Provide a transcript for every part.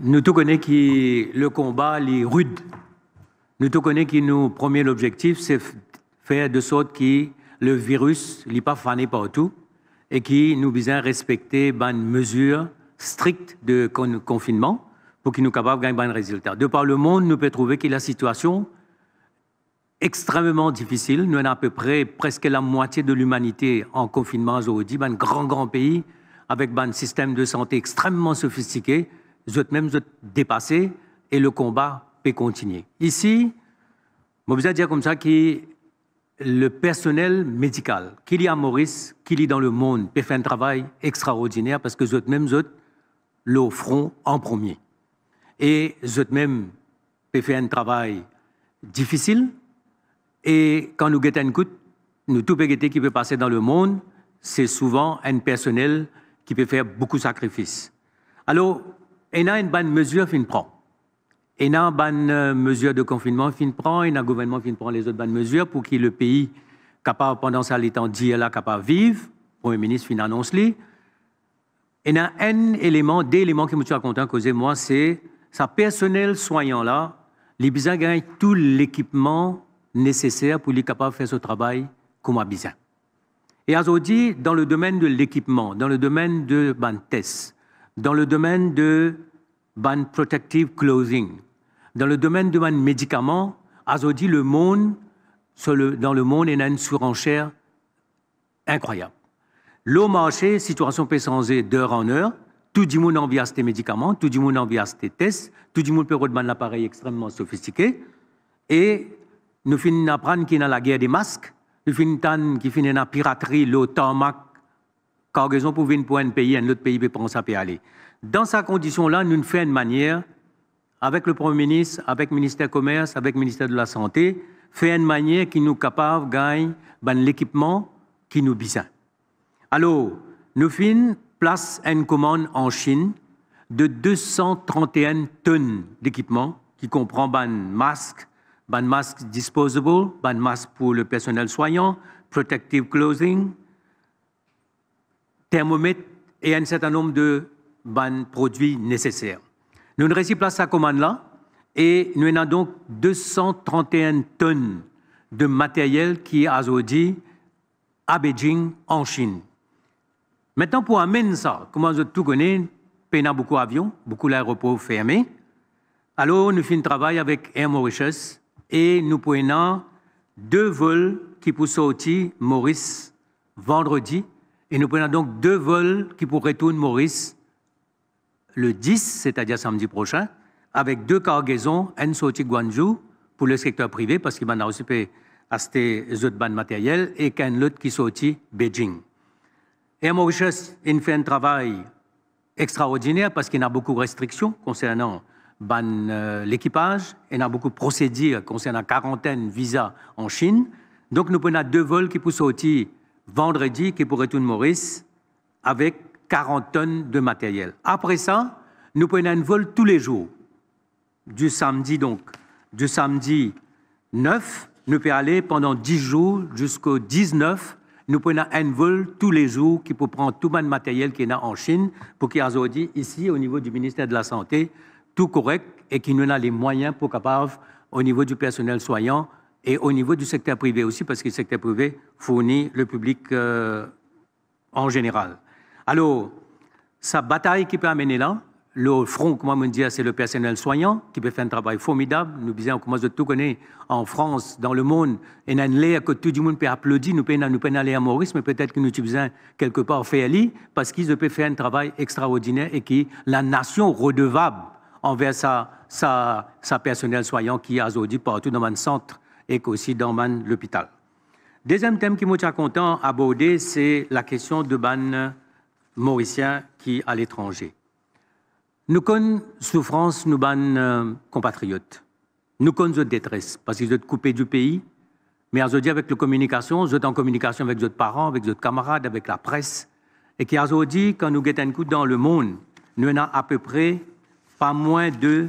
Nous tous connaissons qui le combat est rude. Nous tous connaissons qui nous premier objectif c'est faire de sorte que le virus n'est pas fané partout et qui nous besoin respecter une mesures strictes de confinement pour qu'il nous capable de gagner un résultat. De par le monde, nous pouvons trouver que la situation extrêmement difficile. Nous avons à peu près presque la moitié de l'humanité en confinement aujourd'hui, un grand, grand pays avec un système de santé extrêmement sophistiqué vous même vous dépassé et le combat peut continuer. Ici, je vais dire comme ça que le personnel médical qu'il y à Maurice, qui y dans le monde, peut faire un travail extraordinaire parce que vous même vous le front en premier. Et vous même peut faire un travail difficile. Et quand nous guettons une coup, nous tout qui peut passer dans le monde, c'est souvent un personnel qui peut faire beaucoup de sacrifices. Alors, a une bonne mesure fin prend. une bonne euh, mesure de confinement fin prend, un gouvernement qui prend les autres bonnes mesures pour que le pays capable pendant ça l'étant dit là capable vivre. Premier ministre fin annonce y a un élément, des éléments qui me à content causé moi c'est sa personnel soignant là, les besoin tout l'équipement nécessaire pour lui capable de faire ce travail comme a besoin. Et aujourd'hui, dans le domaine de l'équipement, dans le domaine de Bantes, dans le domaine de ban protective closing. Dans le domaine du médicaments. médicament, le monde, dans le monde, il y a une surenchère incroyable. L'eau marché, situation peut changer d'heure en heure. Tout le monde envie à ces médicaments, tout le monde envie à ces tests, tout le monde peut un appareil extrêmement sophistiqué. Et nous finissons d'apprendre qu'il y a la guerre des masques, nous finissons qu'il y a la piraterie, les cargaison pour venir pour un pays, un autre pays peut ça peut aller. Dans sa condition-là, nous faisons une manière, avec le Premier ministre, avec le ministère du Commerce, avec le ministère de la Santé, fait une manière qui nous capable de gagner ben, l'équipement qui nous besoin. Alors, nous fin place une commande en Chine de 231 tonnes d'équipement qui comprend ban masque, ban masque disposable, ban masque pour le personnel soignant, protective clothing, thermomètre et un certain nombre de ban produits nécessaires. Nous ne pas sa commande là et nous avons donc 231 tonnes de matériel qui est aujourd'hui à Beijing, en Chine. Maintenant, pour amener ça, comme vous tout connaissez, il y beaucoup d'avions, beaucoup d'aéroports fermés. Alors, nous faisons un travail avec Air Mauritius et nous prenons deux vols qui pour sortir Maurice vendredi et nous prenons donc deux vols qui pour retourner Maurice le 10, c'est-à-dire samedi prochain, avec deux cargaisons sorti Guangzhou pour le secteur privé, parce qu'il a aussi ces autres bandes matériel, et qu'un autre qui sortit Beijing. Et Mauritius, il fait un travail extraordinaire parce qu'il y a beaucoup de restrictions concernant ban, euh, l'équipage, il y a beaucoup de procédures concernant quarantaine visas en Chine. Donc nous prenons deux vols qui pour sortir vendredi, qui pour retourner Maurice, avec 40 tonnes de matériel. Après ça, nous prenons un vol tous les jours. Du samedi, donc, du samedi 9, nous pouvons aller pendant 10 jours jusqu'au 19. Nous prenons un vol tous les jours qui peut prendre tout le matériel qu'il y a en Chine pour qu'il y dit ici, au niveau du ministère de la Santé, tout correct et qu'il nous a les moyens pour capable, au niveau du personnel soignant et au niveau du secteur privé aussi, parce que le secteur privé fournit le public euh, en général. Alors, sa bataille qui peut amener là, le front, moi me dire, c'est le personnel soignant qui peut faire un travail formidable. Nous disons, on commence de tout connaître en France, dans le monde, et dans l'air que tout le monde peut applaudir, nous pouvons, nous aller à Maurice, mais peut-être que nous utilisons quelque part Féali, parce qu'ils peuvent faire un travail extraordinaire et qui la nation redevable envers sa, sa, personnel soignant qui est aujourd'hui partout dans mon centre et aussi dans hôpital. Deuxième thème qui tient content aborder, c'est la question de ban mauriciens qui à l'étranger. Nous connaissons souffrance, nous ban euh, compatriotes. Nous connaissons détresse parce qu'ils sont coupés du pays. Mais à dit avec la communication, je en communication avec d'autres parents, avec d'autres camarades, avec la presse. Et qui a dit quand nous guettons coup dans le monde, nous avons à peu près pas moins de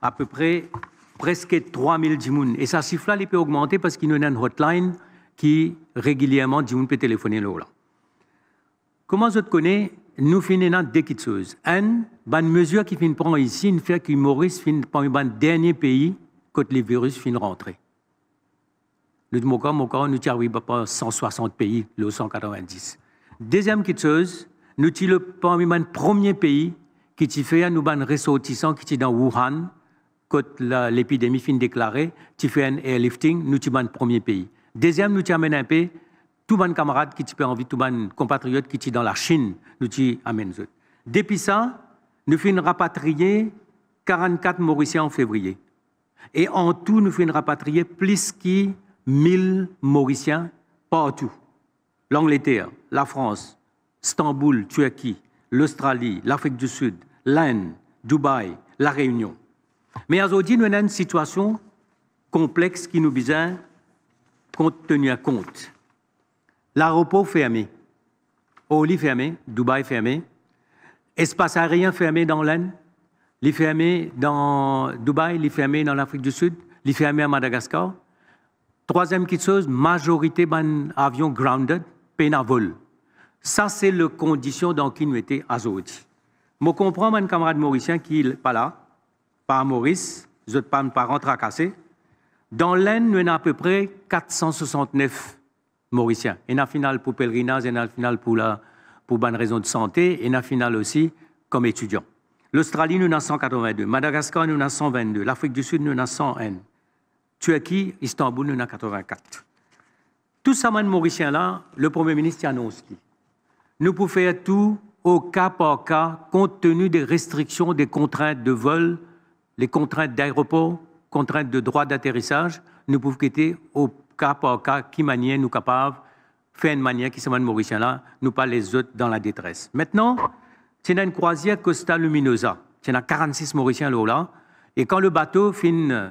à peu près presque 3000 djimoun. Et ça siffle là il peut augmenter parce qu'il y a une hotline qui régulièrement djimoun peut téléphoner là. Comment je te connais nous finissons deux choses. Un, ben, une mesure qui finit prendre ici, une fait que Maurice finit parmi les ben, dernier pays quand les virus rentre. rentrer. Nous disons encore, nous tirons ben, pas 160 pays, le 190. Deuxième chose, nous tirons le premier pays qui fait nous ban ressortissants qui est dans Wuhan quand l'épidémie finit déclarée, qui fait un airlifting, nous tirons le premier pays. Deuxième, nous avons un pays tout bon camarade qui t'y envie, tout bon compatriote qui t'y dans la Chine, nous t'y amène. Depuis ça, nous faisons rapatrier 44 Mauriciens en février. Et en tout, nous faisons rapatrier plus que 1000 Mauriciens partout. L'Angleterre, la France, Istanbul, Turquie, l'Australie, l'Afrique du Sud, l'Inde, Dubaï, la Réunion. Mais aujourd'hui, nous avons une situation complexe qui nous besoin compte à compte l'aéroport fermé, Oli fermé, Dubaï fermé, espace aérien fermé dans l'Inde, les fermé dans Dubaï, les fermé dans l'Afrique du Sud, les fermé à Madagascar. Troisième chose, majorité ban avion grounded, peine à vol. Ça, c'est le condition dans qui nous à aujourd'hui. Je comprends mon camarade mauricien qui n'est pas là, pas à Maurice, je ne pas rentrer parent tracassé. Dans l'Inde, nous avons à peu près 469 mauricien. Et n'a final pour pèlerinage, et final pour, la, pour bonne raison de santé, et n'a final aussi comme étudiant. L'Australie, nous en 182. Madagascar, nous en 122. L'Afrique du Sud, nous en 101. Turquie, Istanbul, nous en 84. Tout ça, man mauricien là, le Premier ministre annonce Nous pouvons faire tout au cas par cas, compte tenu des restrictions, des contraintes de vol, les contraintes d'aéroport, contraintes de droit d'atterrissage, nous pouvons quitter au cas par cas, qui manière nous capables faire une manière qui semaine Mauricien là, nous pas les autres dans la détresse. Maintenant, a une croisière Costa Luminosa. en a 46 Mauriciens là, et quand le bateau fin euh,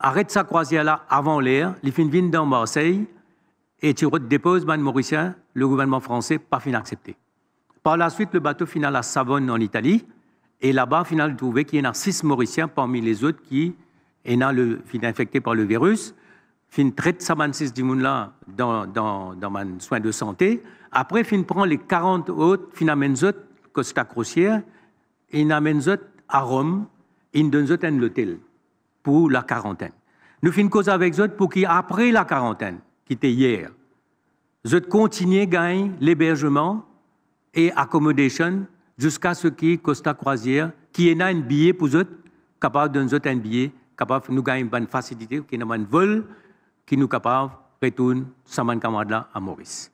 arrête sa croisière là avant l'air, il fin vient dans Marseille et tu dépose ban Mauricien, le gouvernement français pas fin accepté. Par la suite, le bateau finit à Savonne en Italie, et là-bas, il trouvé qu'il y en a six Mauriciens parmi les autres qui sont le, infectés par le virus fin traite samansis du dans, dans, dans mon soin de santé. Après, fin prend les 40 autres, fin amène Costa et amène à Rome, in donne un l'hôtel pour la quarantaine. Nous fin cause avec autres pour qu'après la quarantaine, qui était hier, autres continuent gagne l'hébergement et accommodation jusqu'à ce que Costa Croisière, qui est un billet pour autres, capable d'un un billet, capable nous gagner une bonne facilité, qui nous un vol, qui nous capable retourne Saman à Maurice.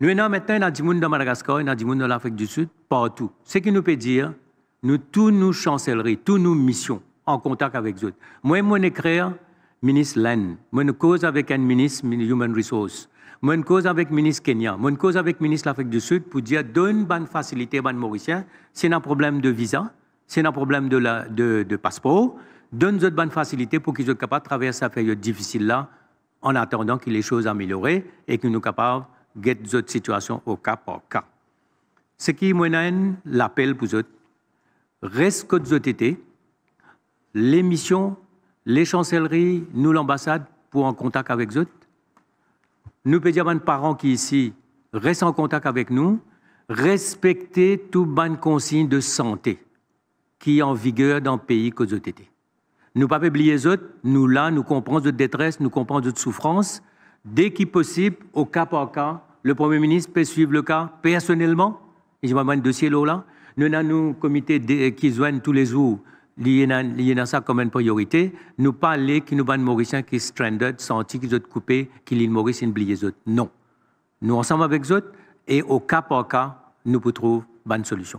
Nous sommes maintenant dans le monde de Madagascar, dans le monde de l'Afrique du Sud, partout. Ce qui nous peut dire, nous, tous nos chancelleries, tous nos missions, en contact avec eux. Moi, mon écrire, ministre Len, mon cause avec un ministre Human Resources, mon cause avec le ministre Kenya, mon cause avec le ministre de l'Afrique du Sud pour dire donne bonne facilité aux Mauriciens, c'est un problème de visa, c'est un problème de, la, de, de passeport, donne une bonne facilité pour qu'ils soient capables de traverser cette période difficile là en attendant que les choses améliorent et que nous sommes capables de guetter situations au cas par cas. Ce qui mène l'appel pour restez reste que vous les missions, les chancelleries, nous l'ambassade, pour en contact avec eux. Nous pouvons parents qui ici restent en contact avec nous, respectez toutes les consignes de santé qui est en vigueur dans le pays que vous été. Nous pas oublier autres, nous là, nous comprenons de détresse, nous comprenons de souffrance. Dès qu'il possible, au cas par cas, le Premier ministre peut suivre le cas personnellement. Et je un dossier là. Nous avons un comité euh, qui joigne tous les jours lié à ça comme une priorité. Nous parler qui nous ban Mauriciens qui stranded, senti qu'ils ont coupé, qui l'île Maurice oublié autres. Non. Nous ensemble avec autres et au cas par cas, nous pouvons trouver bonne solution.